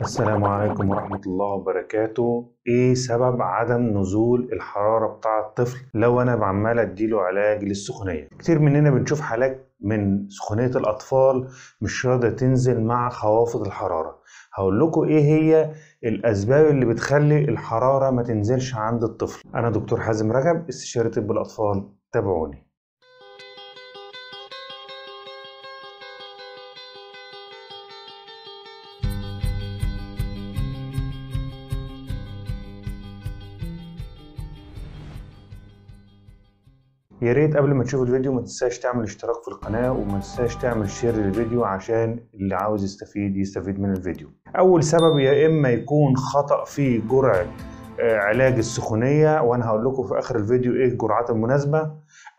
السلام عليكم ورحمة الله وبركاته ايه سبب عدم نزول الحرارة بتاع الطفل لو انا عمال اديله علاج للسخونية كتير مننا بنشوف حالات من سخونية الأطفال مش راضية تنزل مع خوافض الحرارة هقول لكم ايه هي الأسباب اللي بتخلي الحرارة ما تنزلش عند الطفل أنا دكتور حازم رجب استشاري طب الأطفال تابعوني يا ريت قبل ما تشوف الفيديو ما تنساش تعمل اشتراك في القناة وما تنساش تعمل شير للفيديو عشان اللي عاوز يستفيد يستفيد من الفيديو اول سبب يا اما يكون خطأ في جرعة آه، علاج السخونية وأنا هقول لكم في آخر الفيديو إيه الجرعات المناسبة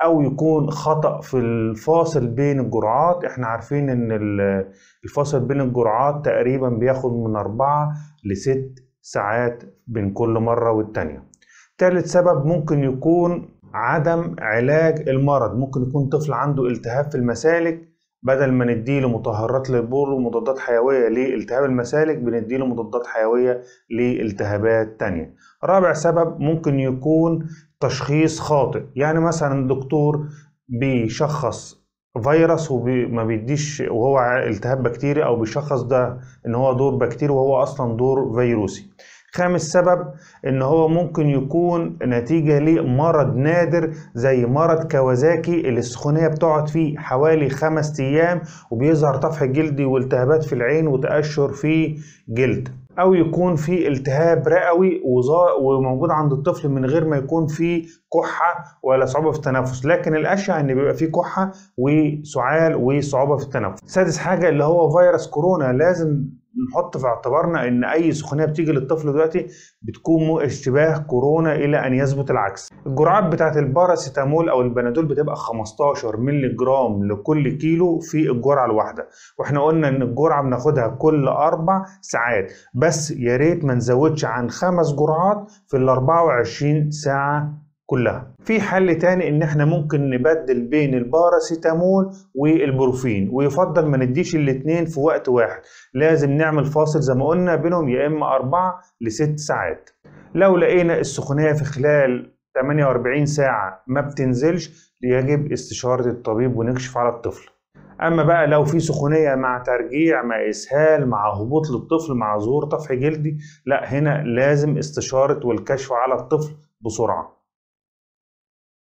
أو يكون خطأ في الفاصل بين الجرعات إحنا عارفين إن الفاصل بين الجرعات تقريبا بياخد من أربعة لست ساعات بين كل مرة والتانية تالت سبب ممكن يكون عدم علاج المرض ممكن يكون طفل عنده التهاب في المسالك بدل ما نديله مطهرات للبول ومضادات حيوية لالتهاب المسالك بنديله مضادات حيوية لالتهابات تانية رابع سبب ممكن يكون تشخيص خاطئ يعني مثلا الدكتور بيشخص فيروس وما بيديش وهو التهاب بكتيري او بيشخص ده ان هو دور بكتيري وهو اصلا دور فيروسي خامس سبب ان هو ممكن يكون نتيجة لمرض نادر زي مرض كوازاكي اللي السخونية بتقعد فيه حوالي خمس ايام وبيظهر طفح جلدي والتهابات في العين وتقشر في جلد او يكون في التهاب رئوي وموجود عند الطفل من غير ما يكون في كحه ولا صعوبه في التنفس لكن الاشعة ان بيبقى في كحه وسعال وصعوبه في التنفس سادس حاجه اللي هو فيروس كورونا لازم نحط في اعتبارنا ان اي سخونيه بتيجي للطفل دلوقتي بتكون اشتباه كورونا الى ان يثبت العكس الجرعات بتاعه الباراسيتامول او البنادول بتبقى 15 مللي جرام لكل كيلو في الجرعه الواحده واحنا قلنا ان الجرعه بناخدها كل اربع ساعات بس يا ريت ما نزودش عن خمس جرعات في ال 24 ساعه كلها في حل تاني ان احنا ممكن نبدل بين الباراسيتامول والبروفين ويفضل ما نديش الاتنين في وقت واحد لازم نعمل فاصل زي ما قلنا بينهم يا اما 4 ل 6 ساعات لو لقينا السخونيه في خلال 48 ساعه ما بتنزلش يجب استشاره الطبيب ونكشف على الطفل اما بقى لو في سخونيه مع ترجيع مع اسهال مع هبوط للطفل مع ظهور طفح جلدي لا هنا لازم استشاره والكشف على الطفل بسرعه